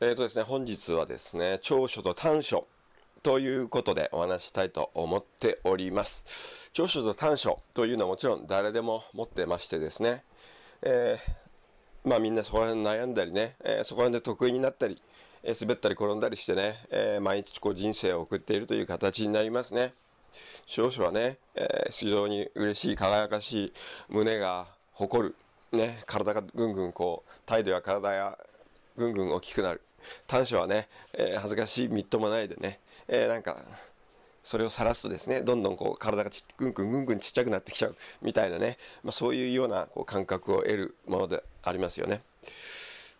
えーとですね、本日はですね、長所と短所ということでお話したいと思っております。長所と短所というのはもちろん誰でも持ってましてですね、えー、まあみんなそこら辺悩んだりね、えー、そこら辺で得意になったり、えー、滑ったり転んだりしてね、え毎日こう人生を送っているという形になりますね。長所はね、え非常に嬉しい、輝かしい、胸が誇る、ね、体がぐんぐんこう、態度や体やぐんぐん大きくなる。短所はね、えー、恥ずかしいみっともないでね、えー、なんかそれを晒すとですねどんどんこう体がちぐんぐんぐんぐんちっちゃくなってきちゃうみたいなね、まあ、そういうようなこう感覚を得るものでありますよね。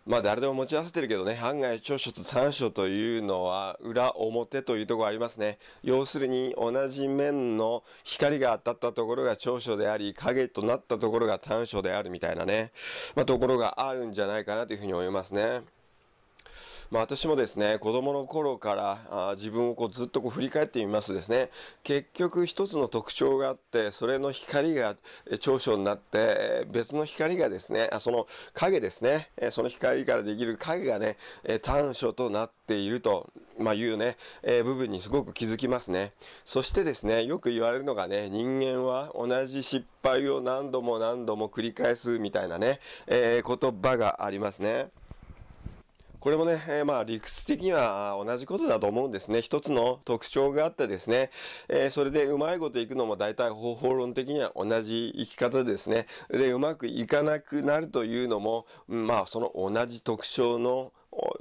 まあ誰でも持ち合わせてるけどね、案外長所と短所というのは裏表というところありますね。要するに同じ面の光が当たったところが長所であり、影となったところが短所であるみたいなね、まあ、ところがあるんじゃないかなというふうに思いますね。まあ、私もですね子供の頃からあ自分をこうずっとこう振り返ってみますとですね結局一つの特徴があってそれの光が長所になって別の光がですねあその影ですねその光からできる影がね短所となっていると、まあ、いうね、え部分にすごく気づきますねそしてですねよく言われるのがね人間は同じ失敗を何度も何度も繰り返すみたいなね、えー、言葉がありますね。これもね、えー、まあ理屈的には同じことだと思うんですね。一つの特徴があってですね、えー、それでうまいこといくのも大体方法論的には同じ生き方ですね。で、うまくいかなくなるというのも、まあその同じ特徴の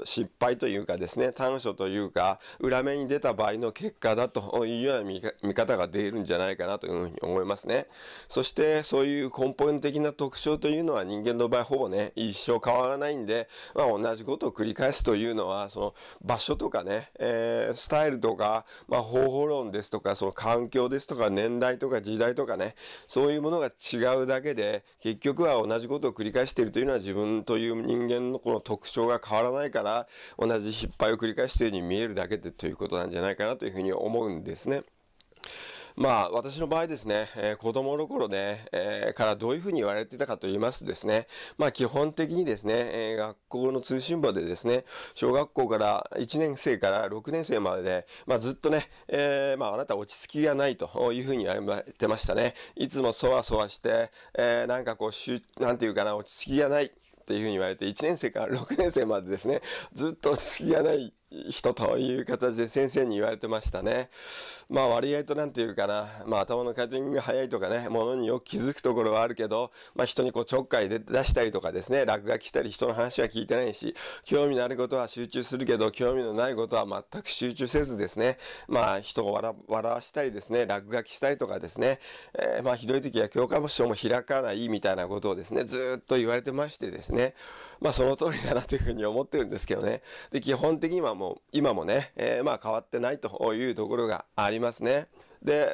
失敗というかですね、短所というか、裏目に出た場合の結果だというような見方が出るんじゃないかなというふうに思いますね。そして、そういう根本的な特徴というのは人間の場合ほぼね、一生変わらないんで、まあ、同じことを繰り返すというのは、その場所とかね、えー、スタイルとか、まあ、方法論ですとか、その環境ですとか、年代とか時代とかね、そういうものが違うだけで、結局は同じことを繰り返しているというのは自分という人間のこの特徴が変わらないないから同じ失敗を繰り返しているように見えるだけでということなんじゃないかなというふうに思うんですね。まあ、私の場合ですね、えー、子供の頃ね、えー、からどういうふうに言われてたかと言いますとですね、まあ、基本的にですね、えー、学校の通信簿でですね、小学校から1年生から6年生までで、まあ、ずっとね、えまあ、あなた落ち着きがないというふうに言われてましたね。いつもそわそわして、えなんかこう、しゅ、なんていうかな、落ち着きがない。っていうふうに言われて、1年生から6年生までですね、ずっと隙がない人という形で先生に言われてましたね。まあ割合とんていうかな。まあ頭の回転が速いとかね、ものによく気づくところはあるけど、まあ人にこうちょっかいで出したりとかですね、落書きしたり人の話は聞いてないし、興味のあることは集中するけど、興味のないことは全く集中せずですね、まあ人を笑わしたりですね、落書きしたりとかですね、えー、まあひどい時は教科書も開かないみたいなことをですね、ずっと言われてましてですね、まあその通りだなというふうに思ってるんですけどね。で、基本的にはもう今もね、えー、まあ変わってないというところがありますね。で、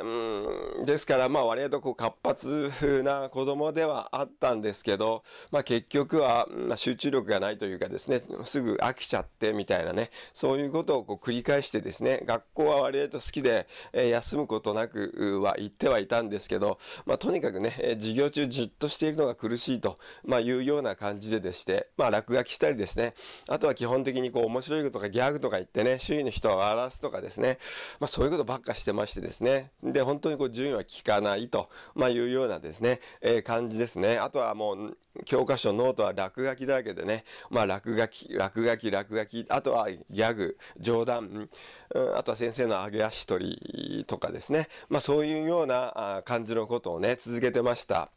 うん、ですから、まあ、割とこう活発な子供ではあったんですけど、まあ、結局は、まあ、集中力がないというかですね、すぐ飽きちゃってみたいなね、そういうことをこう繰り返してですね、学校は割と好きで、えー、休むことなくは行ってはいたんですけど、まあ、とにかくね、え授業中じっとしているのが苦しいと、まあ、いうような感じででして、まあ、落書きしたりですね、あとは基本的にこう面白いことかギャグとか言ってね、周囲の人を笑わすとかですね、まあ、そういうことばっかしてましてですね、で、本当にこう順位は聞かないと、まあ、いうようなですね、えー、感じですね。あとはもう、教科書、ノートは落書きだらけでね、まあ、落書き、落書き、落書き、あとはギャグ、冗談、うん、あとは先生の上げ足取りとかですね、まあ、そういうような感じのことをね、続けてました。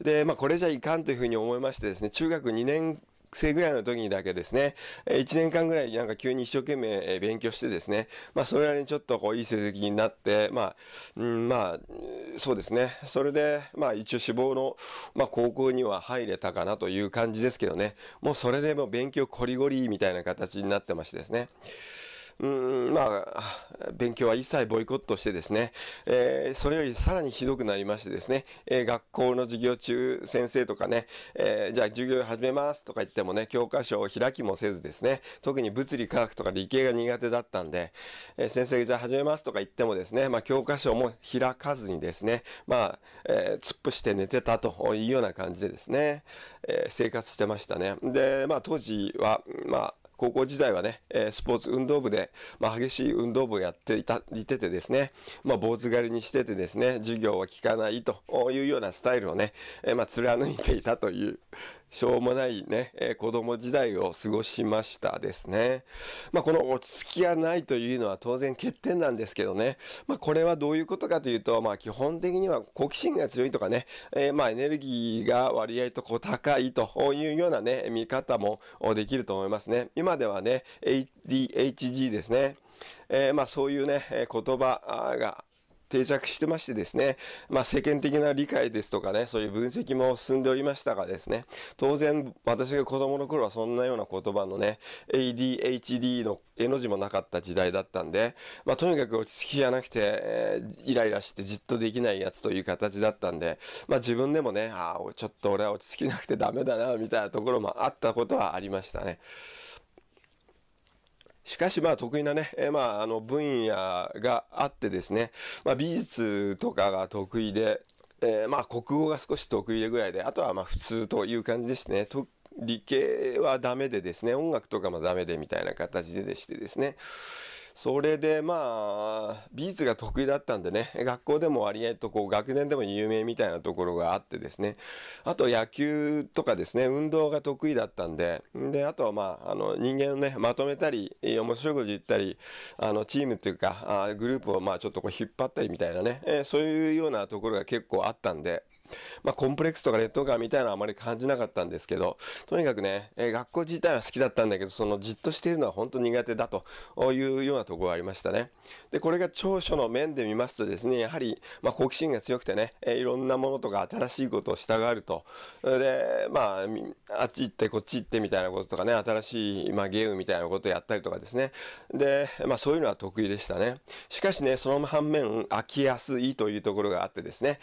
で、まあ、これじゃいかんというふうに思いましてですね、中学2年生ぐらいの時にだけですね、1年間ぐらいなんか急に一生懸命勉強してですね、まあそれなりにちょっとこういい成績になって、まあ、うん、まあ、そうですね。それで、まあ一応志望の、まあ高校には入れたかなという感じですけどね、もうそれでもう勉強こりごりみたいな形になってましてですね。うん、まあ、勉強は一切ボイコットしてですね、えー、それよりさらにひどくなりましてですね、えー、学校の授業中、先生とかね、えー、じゃあ授業始めますとか言ってもね、教科書を開きもせずですね、特に物理科学とか理系が苦手だったんで、え先生じゃあ始めますとか言ってもですね、まあ、教科書も開かずにですね、まあ、え突っ伏して寝てたというような感じでですね、え生活してましたね。で、まあ当時は、まあ、高校時代はね、えスポーツ運動部で、まあ、激しい運動部をやっていた、いててですね、まあ、坊主狩りにしててですね、授業は聞かないというようなスタイルをね、えまあ、貫いていたという、しょうもないね、えー、子供時代を過ごしましたですね。まあ、この落ち着きがないというのは当然欠点なんですけどね。まあ、これはどういうことかというと、まあ、基本的には好奇心が強いとかね、えー、まあ、エネルギーが割合とこう高いというようなね、見方もできると思いますね。今ではね、ADHD ですね。えー、まあそういうね、言葉が定着してましてですね、まあ、世間的な理解ですとかね、そういう分析も進んでおりましたがですね、当然私が子供の頃はそんなような言葉のね、ADHD の絵の字もなかった時代だったんで、まあ、とにかく落ち着きがなくて、えー、イライラしてじっとできないやつという形だったんで、まあ、自分でもね、ああ、ちょっと俺は落ち着きなくてダメだな、みたいなところもあったことはありましたね。しかしまあ得意なね、えー、まああの分野があってですね、まあ美術とかが得意で、えー、まあ国語が少し得意でぐらいで、あとはまあ普通という感じですね。と理系はダメでですね、音楽とかもダメでみたいな形ででしてですね、それでまあ美術が得意だったんでね学校でも割合とこう学年でも有名みたいなところがあってですねあと野球とかですね運動が得意だったんでであとはまああの人間をねまとめたり面白いこと言ったりあのチームというかあグループをまあちょっとこう引っ張ったりみたいなね、えそういうようなところが結構あったんでまあ、コンプレックスとか劣等感みたいなのはあまり感じなかったんですけど、とにかくね、えー、学校自体は好きだったんだけど、そのじっとしているのは本当苦手だというようなところがありましたね。で、これが長所の面で見ますとですね、やはり、まあ、好奇心が強くてね、えー、いろんなものとか新しいことを従うと。で、まあ、あっち行ってこっち行ってみたいなこととかね、新しい、まあ、ゲームみたいなことをやったりとかですね。で、まあ、そういうのは得意でしたね。しかしね、その反面、飽きやすいというところがあってですね、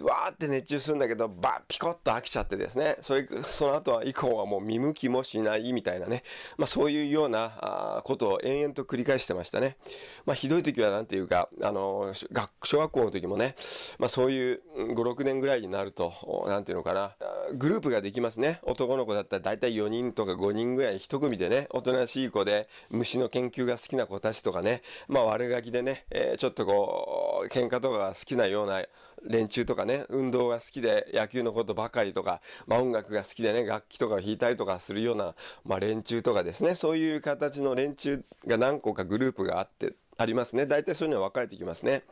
わーって熱中するんだけど、ばピコッと飽きちゃってですね、それ、その後は以降はもう見向きもしないみたいなね、まあそういうようなあことを延々と繰り返してましたね。まあひどい時はなんていうか、あの、学、小学校の時もね、まあそういう5、6年ぐらいになると、なんていうのかな、グループができますね。男の子だったら大体4人とか5人ぐらい1組でね、おとなしい子で虫の研究が好きな子たちとかね、まあ悪ガキでね、えー、ちょっとこう、喧嘩とかが好きなような連中とかね運動が好きで野球のことばかりとか、まあ、音楽が好きでね楽器とかを弾いたりとかするような、まあ、連中とかですねそういう形の連中が何個かグループがあってありますね大体そういうのは分かれてきますね。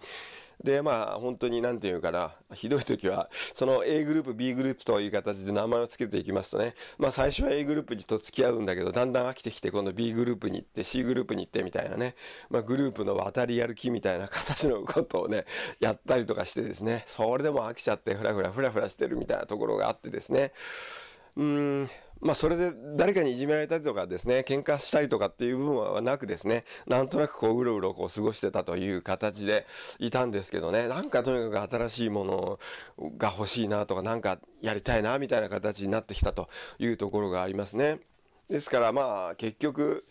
で、まあ、本当に何て言うかな、ひどい時は、その A グループ、B グループという形で名前を付けていきますとね、まあ、最初は A グループと付き合うんだけど、だんだん飽きてきて、今度 B グループに行って、C グループに行ってみたいなね、まあ、グループの渡り歩きみたいな形のことをね、やったりとかしてですね、それでも飽きちゃって、ふらふらふらふらしてるみたいなところがあってですね、うん、まあ、それで誰かにいじめられたりとかですね、喧嘩したりとかっていう部分はなくですね、なんとなくこう、うろうろこう過ごしてたという形でいたんですけどね、なんかとにかく新しいものが欲しいなとか、なんかやりたいなみたいな形になってきたというところがありますね。ですからまあ結局、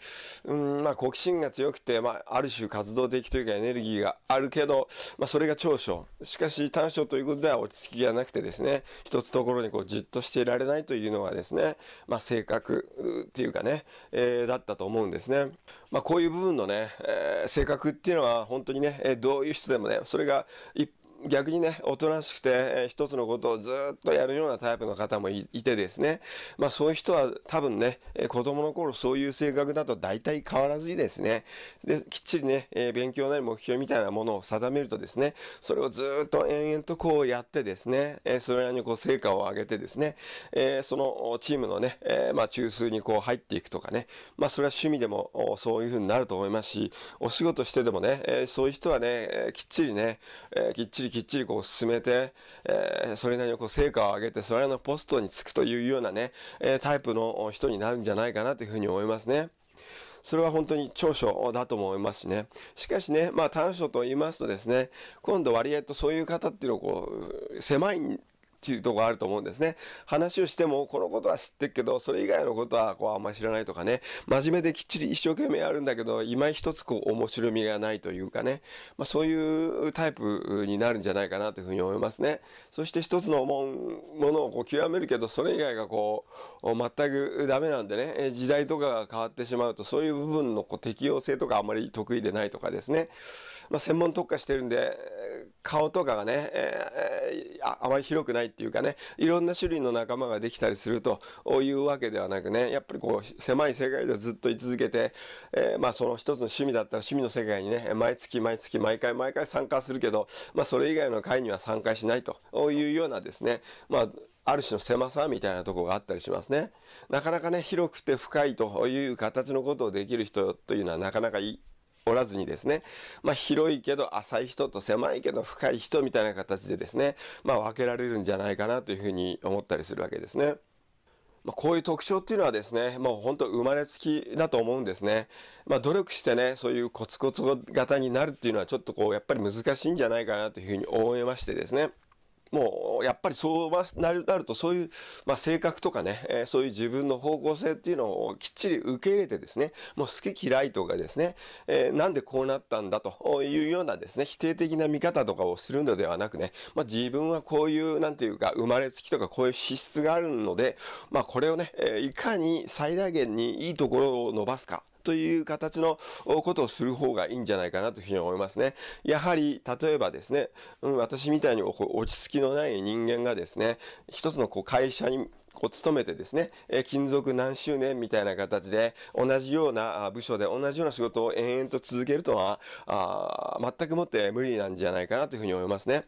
うんまあ、好奇心が強くて、まあ、ある種活動的というかエネルギーがあるけど、まあ、それが長所しかし短所ということでは落ち着きがなくてですね一つところにこうじっとしていられないというのがですね、まあ、性格っていうかね、えー、だったと思うんですね、まあ、こういう部分のね、えー、性格っていうのは本当にね、えどういう人でもねそれが一逆にね、おとなしくて、えー、一つのことをずっとやるようなタイプの方もいてですね、まあそういう人は多分ね、えー、子供の頃そういう性格だと大体変わらずにですね、で、きっちりね、えー、勉強なり目標みたいなものを定めるとですね、それをずっと延々とこうやってですね、えー、それなりにこう成果を上げてですね、えー、そのチームのね、えー、まあ中枢にこう入っていくとかね、まあそれは趣味でもそういうふうになると思いますし、お仕事してでもね、えー、そういう人はね、えー、きっちりね、えー、きっちりきっちりこう進めて、えー、それなりにこう成果を上げて、それなりのポストに就くというようなね、えー、タイプの人になるんじゃないかなというふうに思いますね。それは本当に長所だと思いますしね。しかしね、まあ短所と言いますとですね、今度割合とそういう方っていうのをこう、狭いっていうとこあると思うんですね。話をしても、このことは知ってるけど、それ以外のことはこうあんま知らないとかね、真面目できっちり一生懸命やるんだけど、今一つこう面白みがないというかね、まあ、そういうタイプになるんじゃないかなというふうに思いますね。そして一つのもものをこう極めるけど、それ以外がこう、全くダメなんでね、時代とかが変わってしまうと、そういう部分のこう適応性とかあまり得意でないとかですね。まあ、専門特化してるんで、顔とかがね、えー、ああまり広くないっていうかね、いろんな種類の仲間ができたりするというわけではなくね、やっぱりこう、狭い世界でずっと居続けて、えー、まあその一つの趣味だったら趣味の世界にね、毎月毎月毎回毎回参加するけど、まあそれ以外の会には参加しないというようなですね、まあある種の狭さみたいなとこがあったりしますね。なかなかね、広くて深いという形のことをできる人というのはなかなかいおらずにですね、まあ、広いけど浅い人と狭いけど深い人みたいな形でですね、まあ、分けられるんじゃないかなというふうに思ったりするわけですね。まあ、こういう特徴っていうのはですね、もう本当生まれつきだと思うんですね。まあ、努力してね、そういうコツコツ型になるっていうのはちょっとこう、やっぱり難しいんじゃないかなというふうに思いましてですね。もうやっぱりそうなるとそういう、まあ、性格とかね、えー、そういう自分の方向性っていうのをきっちり受け入れてですねもう好き嫌いとかですね、えー、なんでこうなったんだというようなですね否定的な見方とかをするのではなくね、まあ、自分はこういうなんていうか生まれつきとかこういう資質があるので、まあ、これをね、えー、いかに最大限にいいところを伸ばすかという形のことをする方がいいんじゃないかなというふうに思いますね。やはり、例えばですね、うん、私みたいに落ち着きのない人間がですね、一つのこう会社にこう勤めてですね、え勤続何周年みたいな形で、同じような部署で同じような仕事を延々と続けるとは、あ全くもって無理なんじゃないかなというふうに思いますね。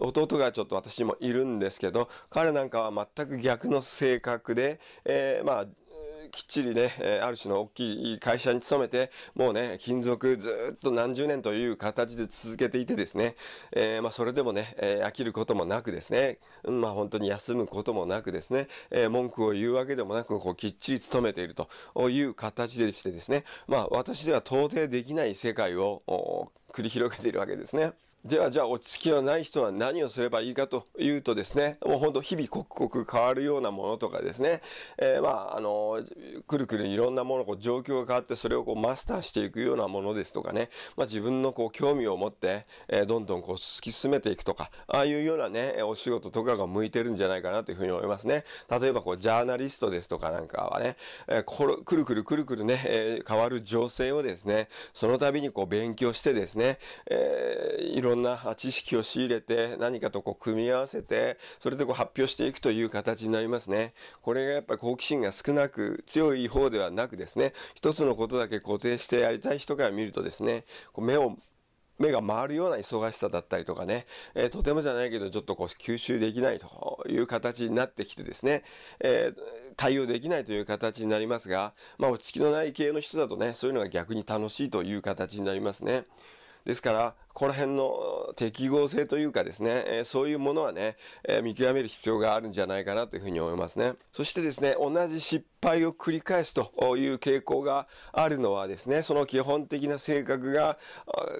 弟がちょっと私もいるんですけど、彼なんかは全く逆の性格で、えー、まあ、きっちりね、えある種の大きい会社に勤めて、もうね、勤続ずっと何十年という形で続けていてですね、えー、まあ、それでもね、えー、飽きることもなくですね、うん、まあ、本当に休むこともなくですね、えー、文句を言うわけでもなく、こう、きっちり勤めているという形でしてですね、まあ、私では到底できない世界を繰り広げているわけですね。ではじゃあ落ち着きのない人は何をすればいいかというとですね、もうほんと日々刻々変わるようなものとかですね、えー、まああの、くるくるいろんなもの、こう状況が変わってそれをこうマスターしていくようなものですとかね、まあ自分のこう興味を持って、えー、どんどんこう突き進めていくとか、ああいうようなね、お仕事とかが向いてるんじゃないかなというふうに思いますね。例えばこうジャーナリストですとかなんかはね、えー、こくるくるくるくるね、えー、変わる情勢をですね、その度にこう勉強してですね、えー、いろろんな知識を仕入れて、何かとこう組み合わせて、それでこう発表していくという形になりますね。これがやっぱり好奇心が少なく、強い方ではなくですね、一つのことだけ固定してやりたい人から見るとですね、こう目を目が回るような忙しさだったりとかね、えー、とてもじゃないけどちょっとこう吸収できないという形になってきてですね、えー、対応できないという形になりますが、まあ落ち着きのない系の人だとね、そういうのが逆に楽しいという形になりますね。ですから、この辺の適合性というかですね、えそういうものはね、え見極める必要があるんじゃないかなというふうに思いますね。そしてですね、同じ失敗を繰り返すという傾向があるのはですね、その基本的な性格が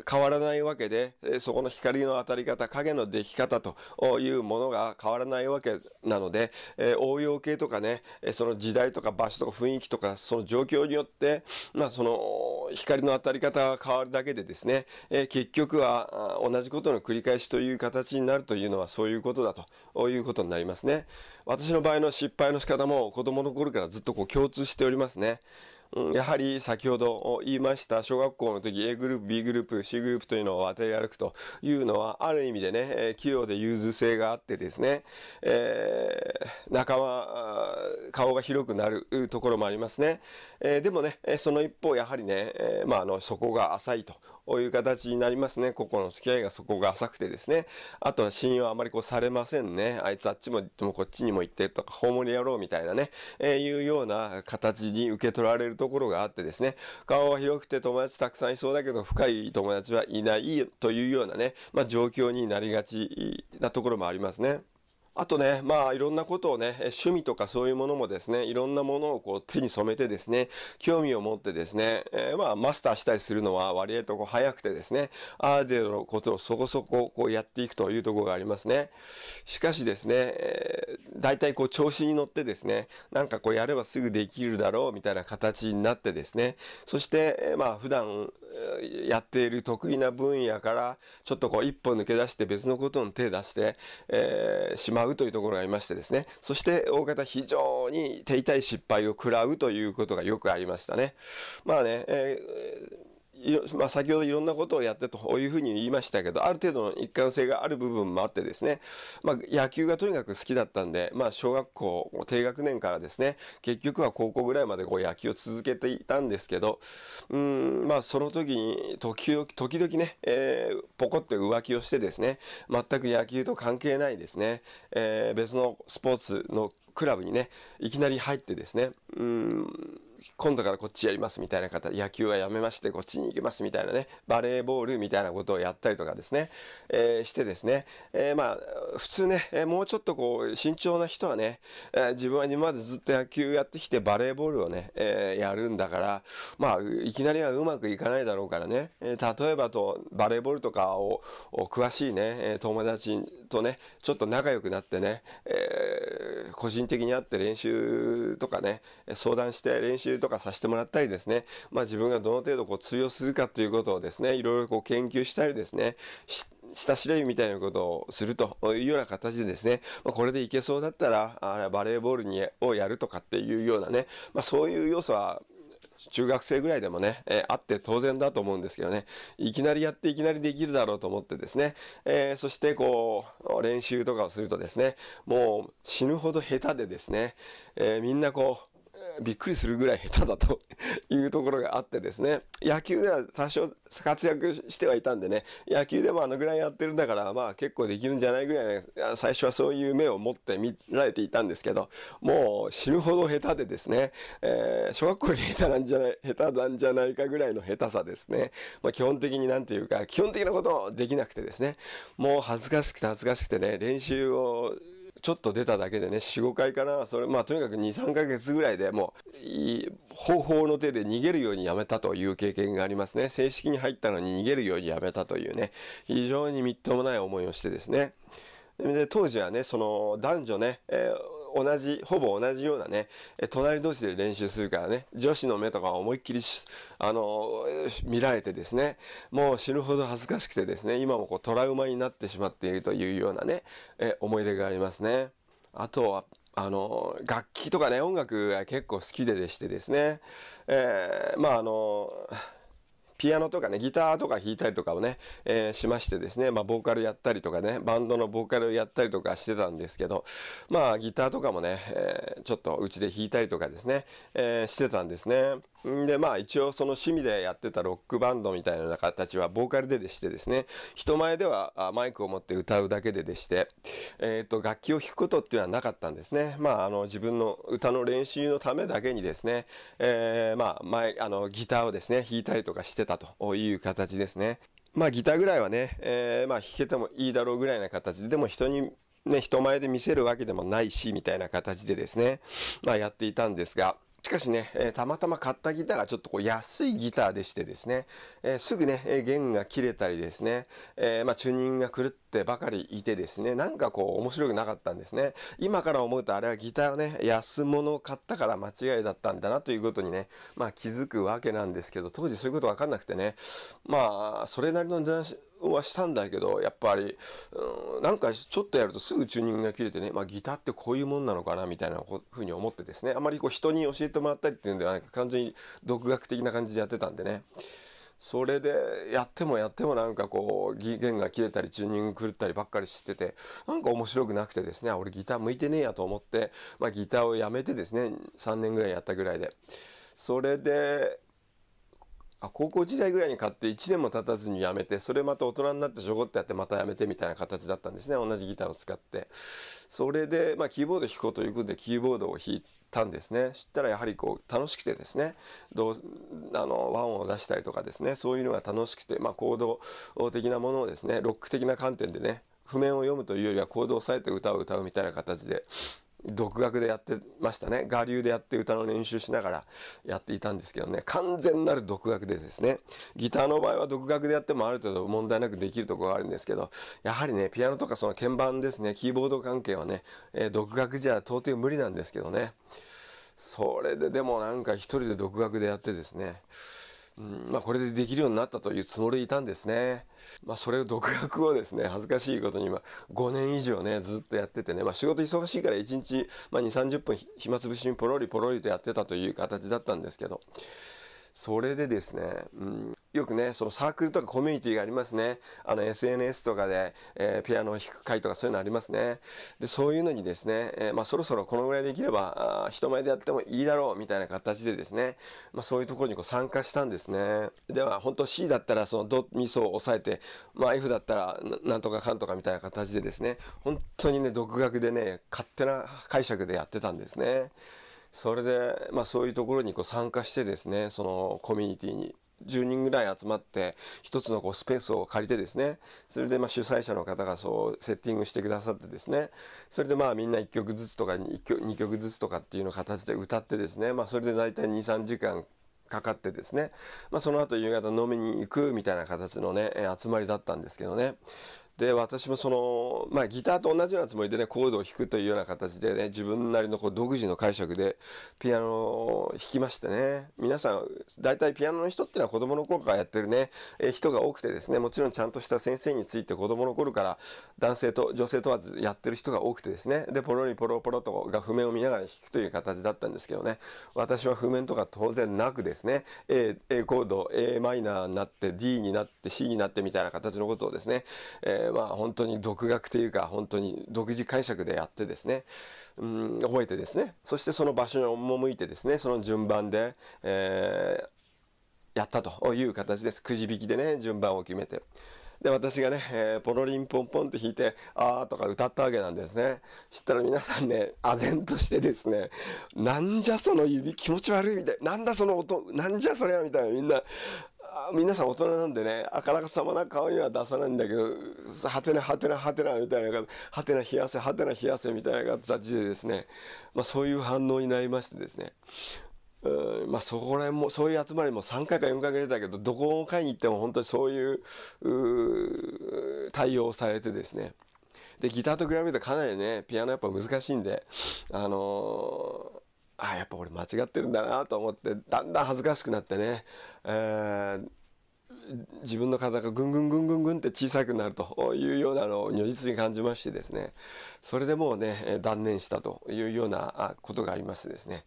変わらないわけで、そこの光の当たり方、影の出来方というものが変わらないわけなので、え応用系とかね、その時代とか場所とか雰囲気とか、その状況によって、まあその光の当たり方が変わるだけでですね、え結局はた同じことの繰り返しという形になるというのはそういうことだということになりますね。私の場合の失敗の仕方も子供の頃からずっとこう共通しておりますね。やはり先ほど言いました小学校の時 A グループ B グループ C グループというのを渡り歩くというのはある意味でね器用で融通性があってですね、えー、仲間顔が広くなるところもありますね、えー、でもねその一方やはりね、まあ、あのこが浅いという形になりますね。ここの付き合いがそこが浅くてですね。あとは信用あまりこうされませんね。あいつあっちも行ってもこっちにも行ってとか、葬りやろうみたいなね、えー、いうような形に受け取られるところがあってですね。顔は広くて友達たくさんいそうだけど、深い友達はいないというようなね、まあ状況になりがちなところもありますね。あとね、まあいろんなことをね、趣味とかそういうものもですね、いろんなものをこう手に染めてですね、興味を持ってですね、えー、まあマスターしたりするのは割合とこう早くてですね、アーデルのことをそこそここうやっていくというところがありますね。しかしですね、えー、大体こう調子に乗ってですね、なんかこうやればすぐできるだろうみたいな形になってですね、そして、えー、まあ普段やっている得意な分野からちょっとこう一歩抜け出して別のことに手出して、えー、しまうというところがありましてですねそして大方非常に手痛い失敗を食らうということがよくありましたねまあね、えーまあ、先ほどいろんなことをやってというふうに言いましたけど、ある程度の一貫性がある部分もあってですね、まあ、野球がとにかく好きだったんで、まあ、小学校低学年からですね、結局は高校ぐらいまでこう野球を続けていたんですけど、うん、まあ、その時に時々、時々ね、えー、ポコっと浮気をしてですね、全く野球と関係ないですね、えー、別のスポーツのクラブにね、いきなり入ってですね、うん、今度からこっちやりますみたいな方、野球はやめましてこっちに行きますみたいなね、バレーボールみたいなことをやったりとかですね、えー、してですね、えー、まあ、普通ね、もうちょっとこう、慎重な人はね、え自分は今までずっと野球やってきてバレーボールをね、えやるんだから、まあ、いきなりはうまくいかないだろうからね、え例えばと、バレーボールとかを詳しいね、友達とね、ちょっと仲良くなってね、え個人的に会って練習とかね、相談して練習習とかさせてもらったりですね、まあ、自分がどの程度こう通用するかということをですね、いろいろこう研究したりですね、下調べみたいなことをするというような形でですね、まあ、これでいけそうだったら、あバレーボールにをやるとかっていうようなね、まあ、そういう要素は中学生ぐらいでもね、えー、あって当然だと思うんですけどね、いきなりやっていきなりできるだろうと思ってですね、えー、そしてこう、練習とかをするとですね、もう死ぬほど下手でですね、えー、みんなこう、びっくりするぐらい下手だというところがあってですね、野球では多少活躍してはいたんでね、野球でもあのぐらいやってるんだから、まあ結構できるんじゃないぐらい、ね、最初はそういう目を持って見られていたんですけど、もう死ぬほど下手でですね、えー、小学校より下手なんじゃない、下手なんじゃないかぐらいの下手さですね。まあ基本的になんていうか、基本的なことをできなくてですね、もう恥ずかしくて恥ずかしくてね、練習をちょっと出ただけでね、4、5回かな、それ、まあとにかく2、3ヶ月ぐらいでもう、方法の手で逃げるようにやめたという経験がありますね。正式に入ったのに逃げるようにやめたというね、非常にみっともない思いをしてですね。で当時はね、その男女ね、えー同じ、ほぼ同じようなね、隣同士で練習するからね、女子の目とか思いっきり、あの、見られてですね、もう死ぬほど恥ずかしくてですね、今もこうトラウマになってしまっているというようなね、え思い出がありますね。あとは、あの、楽器とかね、音楽が結構好きででしてですね、えー、まああの、ピアノとかね、ギターとか弾いたりとかをね、えー、しましてですね、まあ、ボーカルやったりとかね、バンドのボーカルやったりとかしてたんですけど、まあ、ギターとかもね、えー、ちょっとうちで弾いたりとかですね、えー、してたんですね。で、まあ一応その趣味でやってたロックバンドみたいな形はボーカルででしてですね、人前ではマイクを持って歌うだけででして、えっ、ー、と、楽器を弾くことっていうのはなかったんですね。まああの自分の歌の練習のためだけにですね、えー、まあ前、あのギターをですね、弾いたりとかしてたという形ですね。まあギターぐらいはね、えー、まあ弾けてもいいだろうぐらいな形で、でも人にね、人前で見せるわけでもないし、みたいな形でですね、まあやっていたんですが、しかしね、えたまたま買ったギターがちょっとこう安いギターでしてですね、えすぐね、え弦が切れたりですね、えまあ、チューニングが狂ってばかりいてですね、なんかこう面白くなかったんですね。今から思うとあれはギターね、安物を買ったから間違いだったんだなということにね、まあ気づくわけなんですけど、当時そういうことわかんなくてね、まあそれなりのはしたんだけど、やっぱり、うん、なんかちょっとやるとすぐチューニングが切れてね、まあギターってこういうもんなのかな、みたいなふうに思ってですね、あまりこう人に教えてもらったりっていうんではなく、完全に独学的な感じでやってたんでね、それでやってもやってもなんかこう、弦が切れたり、チューニング狂ったりばっかりしてて、なんか面白くなくてですね、俺ギター向いてねえやと思って、まあギターをやめてですね、3年ぐらいやったぐらいで、それで、あ高校時代ぐらいに買って1年も経たずに辞めてそれまた大人になってちょこっとやってまた辞めてみたいな形だったんですね同じギターを使ってそれで、まあ、キーボード弾こうということでキーボードを弾いたんですね知ったらやはりこう楽しくてですねどうあの和音を出したりとかですねそういうのが楽しくて、まあ、行動的なものをですねロック的な観点でね譜面を読むというよりはコードを押さえて歌を歌うみたいな形で独学でやってましたね我流でやって歌の練習しながらやっていたんですけどね完全なる独学でですねギターの場合は独学でやってもある程度問題なくできるとこがあるんですけどやはりねピアノとかその鍵盤ですねキーボード関係はね、えー、独学じゃ到底無理なんですけどねそれででもなんか一人で独学でやってですねうんまあ、これでできるようになったというつもりでいたんですね。まあ、それを独学をですね、恥ずかしいことに、ま5年以上ね、ずっとやっててね、まあ、仕事忙しいから1日、まあ、2、30分暇つぶしにポロリポロリとやってたという形だったんですけど、それでですね、うん、よくね、そのサークルとかコミュニティがありますね。あの SNS とかで、えー、ピアノを弾く会とかそういうのありますね。で、そういうのにですね、えー、まあ、そろそろこのぐらいできればあ、人前でやってもいいだろうみたいな形でですね、まあ、そういうところにこう参加したんですね。では、本当 C だったらそのド、ミソを抑えて、まあ、F だったらなんとかかんとかみたいな形でですね、本当にね、独学でね、勝手な解釈でやってたんですね。それで、まあ、そういうところにこう参加してですねそのコミュニティに10人ぐらい集まって一つのこうスペースを借りてですねそれでまあ主催者の方がそうセッティングしてくださってですねそれでまあみんな1曲ずつとか曲2曲ずつとかっていうの形で歌ってですね、まあ、それで大体23時間かかってですね、まあ、その後夕方飲みに行くみたいな形のね集まりだったんですけどねで私もその、まあ、ギターと同じようなつもりでねコードを弾くというような形でね自分なりのこう独自の解釈でピアノを弾きましてね皆さん大体ピアノの人っていうのは子供の頃からやってるね、え人が多くてですねもちろんちゃんとした先生について子供の頃から男性と女性問わずやってる人が多くてですねでポロリポロポロとが譜面を見ながら弾くという形だったんですけどね私は譜面とか当然なくですね A, A コード a マイナーになって D になって C になってみたいな形のことをですね、えーー、まあ本当に独学というか本当に独自解釈でやってですね、うん、覚えてですねそしてその場所に赴いてですねその順番で、えー、やったという形ですくじ引きでね順番を決めて。で、私がね、えー、ポロリンポンポンって弾いて、あーとか歌ったわけなんですね。そしたら皆さんね、唖然としてですね、なんじゃその指気持ち悪いみたい。なんだその音、なんじゃそりゃみたいなみんな、皆さん大人なんでねあからさまな顔には出さないんだけどはてなはてなはてなみたいなはてな冷やせはてな冷やせみたいな感じでですね、まあ、そういう反応になりましてですねうんまあ、そこら辺もそういう集まりも3回か4回ぐらいだけどどこを買いに行っても本当にそういう対応されてですねでギターと比べるとかなりねピアノやっぱ難しいんであのーあやっぱ俺間違ってるんだなと思ってだんだん恥ずかしくなってね、えー、自分の体がぐんぐんぐんぐんぐんって小さくなると いうようなのを如実に感じましてですねそれでもうね断念したというようなことがありましてですね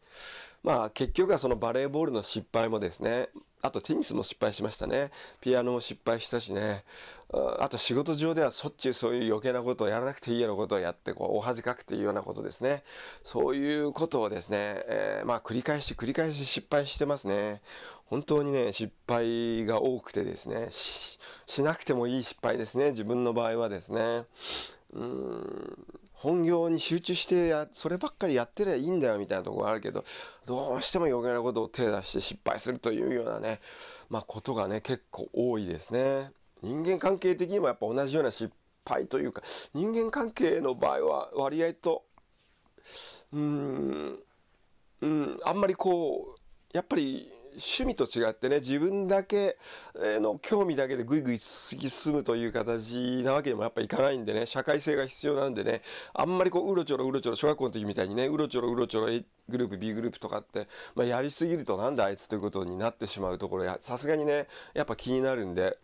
まあ結局はそのバレーボールの失敗もですねあとテニスも失敗しましたね。ピアノも失敗したしね。あと仕事上ではしょっちゅうそういう余計なことをやらなくていいようなことをやって、こう、お恥かくというようなことですね。そういうことをですね、えー、まあ繰り返し繰り返し失敗してますね。本当にね、失敗が多くてですね、しなくてもいい失敗ですね。自分の場合はですね。うーん本業に集中してや、そればっかりやってりゃいいんだよみたいなとこがあるけど、どうしても余計なことを手出して失敗するというようなね、まあことがね、結構多いですね。人間関係的にもやっぱ同じような失敗というか、人間関係の場合は割合と、うーん、うん、あんまりこう、やっぱり趣味と違ってね、自分だけの興味だけでぐいぐい突き進むという形なわけにもやっぱいかないんでね、社会性が必要なんでね、あんまりこう、うろちょろうろちょろ、小学校の時みたいにね、うろちょろうろちょろ A グループ、B グループとかって、まあ、やりすぎるとなんであいつということになってしまうところや、さすがにね、やっぱ気になるんで、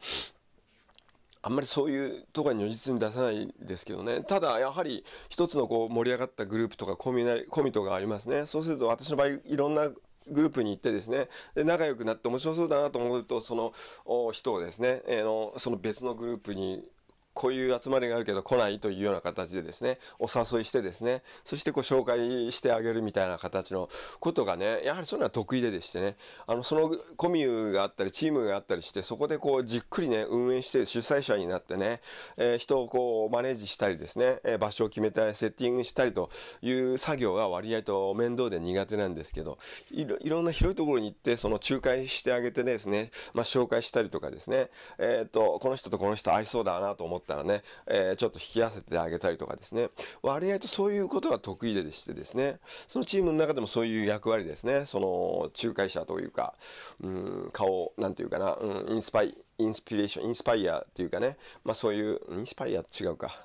あんまりそういうとこに如実に出さないですけどね。ただ、やはり一つのこう盛り上がったグループとかコミュニコミトがありますね。そうすると私の場合、いろんなグループに行ってですね、で仲良くなって面白そうだなと思うと、その人をですね、えー、のその別のグループにこういう集まりがあるけど来ないというような形でですね、お誘いしてですね、そしてこう紹介してあげるみたいな形のことがね、やはりそういうのは得意ででしてね、あの、そのコミュがあったり、チームがあったりして、そこでこうじっくりね、運営して主催者になってね、えー、人をこうマネージしたりですね、え場所を決めたり、セッティングしたりという作業が割合と面倒で苦手なんですけど、いろいろんな広いところに行って、その仲介してあげてですね、まあ、紹介したりとかですね、えっ、ー、と、この人とこの人合いそうだなと思って、ったらね、えー、ちょっと引き合わせてあげたりとかですね、割合とそういうことが得意でしてですね、そのチームの中でもそういう役割ですね、その仲介者というか、うん、顔、なんていうかな、うん、インスパイ、インスピレーション、インスパイアっていうかね、まあそういう、インスパイア違うか。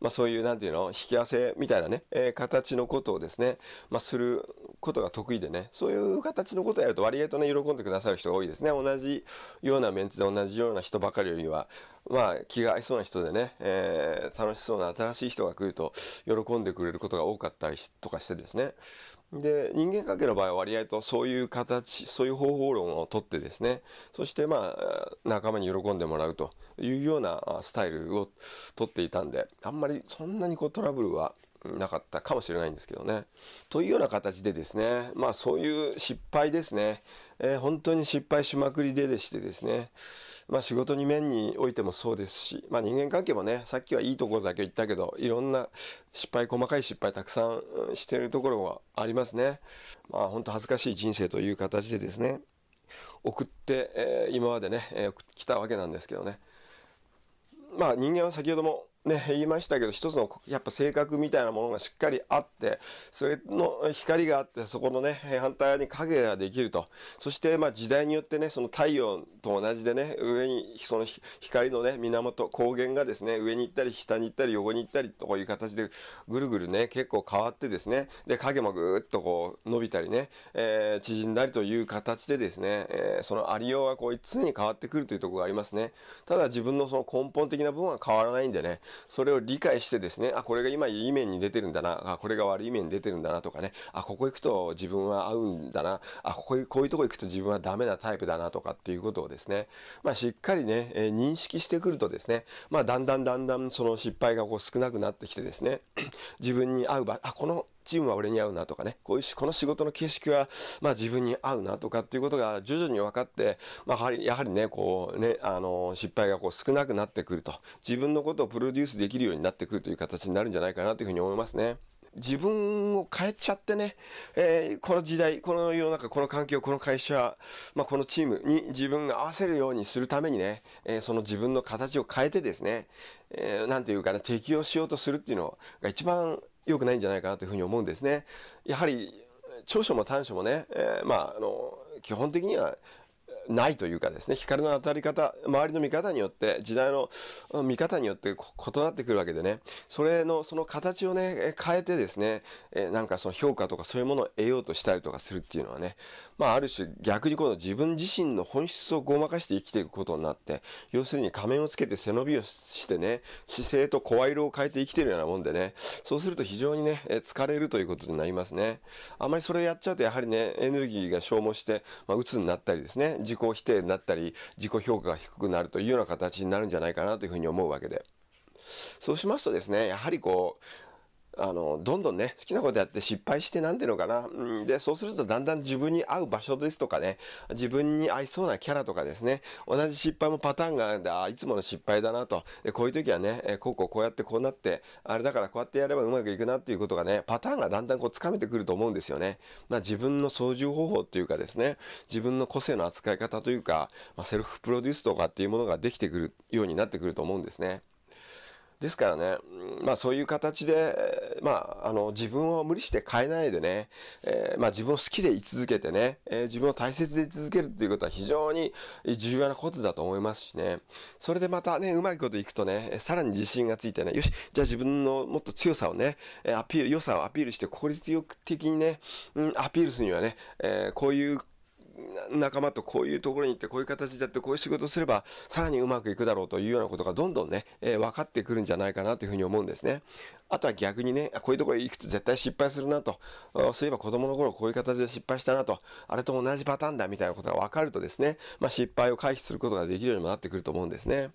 まあ、そういう、何て言うの、引き合わせみたいなね、えー、形のことをですね、まあ、することが得意でね、そういう形のことをやると割合とね、喜んでくださる人が多いですね。同じようなメンツで同じような人ばかりよりは、まあ、気が合いそうな人でね、えー、楽しそうな新しい人が来ると喜んでくれることが多かったりとかしてですね、で人間関係の場合は割合とそういう形そういう方法論をとってですねそしてまあ仲間に喜んでもらうというようなスタイルをとっていたんであんまりそんなにこうトラブルはなかったかもしれないんですけどね。というような形でですねまあそういう失敗ですねえー、本当に失敗しまくりででしてですね、まあ、仕事に面においてもそうですし、まあ、人間関係もねさっきはいいところだけ言ったけどいろんな失敗細かい失敗たくさんしてるところはありますね、まあ、本当恥ずかしい人生という形でですね送って、えー、今までね、えー、来たわけなんですけどねまあ人間は先ほどもね、言いましたけど、一つのやっぱ性格みたいなものがしっかりあって、それの光があって、そこのね、反対側に影ができると。そして、まあ時代によってね、その太陽と同じでね、上に、その光のね、源、光源がですね、上に行ったり、下に行ったり、横に行ったりという形で、ぐるぐるね、結構変わってですね、で、影もぐーっとこう、伸びたりね、えー、縮んだりという形でですね、えー、そのありようがこう、常に変わってくるというところがありますね。ただ自分のその根本的な部分は変わらないんでね、それを理解してですね、あ、これが今いい面に出てるんだな、あ、これが悪い面に出てるんだなとかね、あ、ここ行くと自分は合うんだな、あ、こここういうとこ行くと自分はダメなタイプだなとかっていうことをですね、まあ、しっかりね、えー、認識してくるとですね、まあ、だんだんだんだんその失敗がこう少なくなってきてですね、自分に合う場、あ、このチームは俺に合うなとかね、こういう、この仕事の形式は、まあ自分に合うなとかっていうことが徐々に分かって、まあ、やはりね、こうね、あの、失敗がこう少なくなってくると、自分のことをプロデュースできるようになってくるという形になるんじゃないかなというふうに思いますね。自分を変えちゃってね、えー、この時代、この世の中、この環境、この会社、まあ、このチームに自分が合わせるようにするためにね、えー、その自分の形を変えてですね、えー、なんていうかね、適応しようとするっていうのが一番良くないんじゃないかなというふうに思うんですね。やはり長所も短所もね、えー、まあ、あの、基本的にはないというかですね、光の当たり方、周りの見方によって、時代の見方によって異なってくるわけでね、それの、その形をね、変えてですね、えなんかその評価とかそういうものを得ようとしたりとかするっていうのはね、まあある種逆にこの自分自身の本質をごまかして生きていくことになって、要するに仮面をつけて背伸びをしてね、姿勢と声色を変えて生きてるようなもんでね、そうすると非常にね、疲れるということになりますね。あまりそれやっちゃうとやはりね、エネルギーが消耗して、まあ、鬱になったりですね、自己否定になったり、自己評価が低くなるというような形になるんじゃないかなというふうに思うわけで。そうしますとですね、やはりこう、あの、どんどんね、好きなことやって失敗してなんていうのかな。うん、で、そうするとだんだん自分に合う場所ですとかね、自分に合いそうなキャラとかですね、同じ失敗もパターンがあるんで、あ、いつもの失敗だなと。で、こういう時はね、こうこうこうやってこうなって、あれだからこうやってやればうまくいくなっていうことがね、パターンがだんだんこう掴めてくると思うんですよね。まあ自分の操縦方法っていうかですね、自分の個性の扱い方というか、まあ、セルフプロデュースとかっていうものができてくるようになってくると思うんですね。ですからね、まあそういう形で、まああの自分を無理して変えないでね、えー、まあ自分を好きでい続けてね、えー、自分を大切でい続けるということは非常に重要なことだと思いますしね、それでまたね、うまいこといくとね、さらに自信がついてね、よし、じゃあ自分のもっと強さをね、アピール、良さをアピールして効率的にね、うん、アピールするにはね、えー、こういう仲間とこういうところに行ってこういう形でやってこういう仕事すればさらにうまくいくだろうというようなことがどんどんね、えー、分かってくるんじゃないかなというふうに思うんですね。あとは逆にね、こういうところ行くと絶対失敗するなと、そういえば子供の頃こういう形で失敗したなと、あれと同じパターンだみたいなことが分かるとですね、まあ、失敗を回避することができるようにもなってくると思うんですね。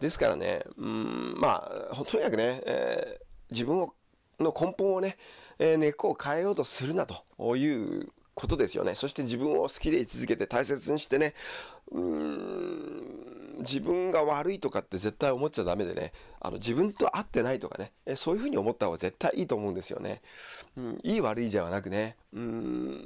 ですからね、うん、まあ、とにかくね、えー、自分をの根本をね、えー、根っこを変えようとするなということですよね。そして自分を好きで居続けて大切にしてね、うーん、自分が悪いとかって絶対思っちゃダメでね、あの自分と合ってないとかね、えそういうふうに思った方が絶対いいと思うんですよね。うん、いい悪いじゃなくね、うん、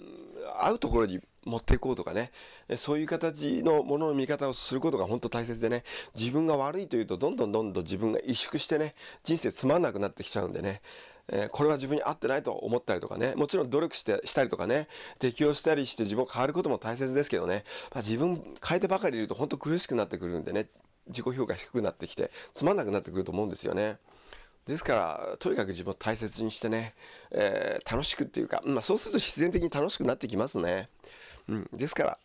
合うところに持っていこうとかね、そういう形のものの見方をすることが本当大切でね、自分が悪いというとどんどんどんどん自分が萎縮してね、人生つまんなくなってきちゃうんでね、えー、これは自分に合ってないと思ったりとかね、もちろん努力して、したりとかね、適応したりして自分を変わることも大切ですけどね、まあ、自分変えてばかりいると本当苦しくなってくるんでね、自己評価低くなってきて、つまんなくなってくると思うんですよね。ですから、とにかく自分を大切にしてね、えー、楽しくっていうか、まあ、そうすると必然的に楽しくなってきますね。うん。ですから、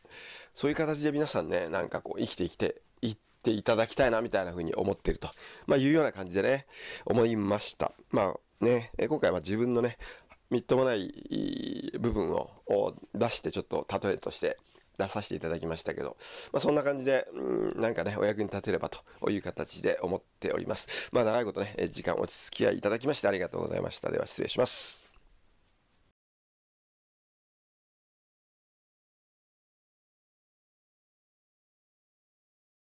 そういう形で皆さんね、なんかこう、生きてきて、いっていただきたいな、みたいな風に思ってると、まあ、いうような感じでね、思いました。まあね、今回は自分のね、みっともない部分を出してちょっと例えとして出させていただきましたけど、まあ、そんな感じで、うん、なんかね、お役に立てればという形で思っております。まあ、長いことね、時間お付き合いいただきましてありがとうございました。では失礼します。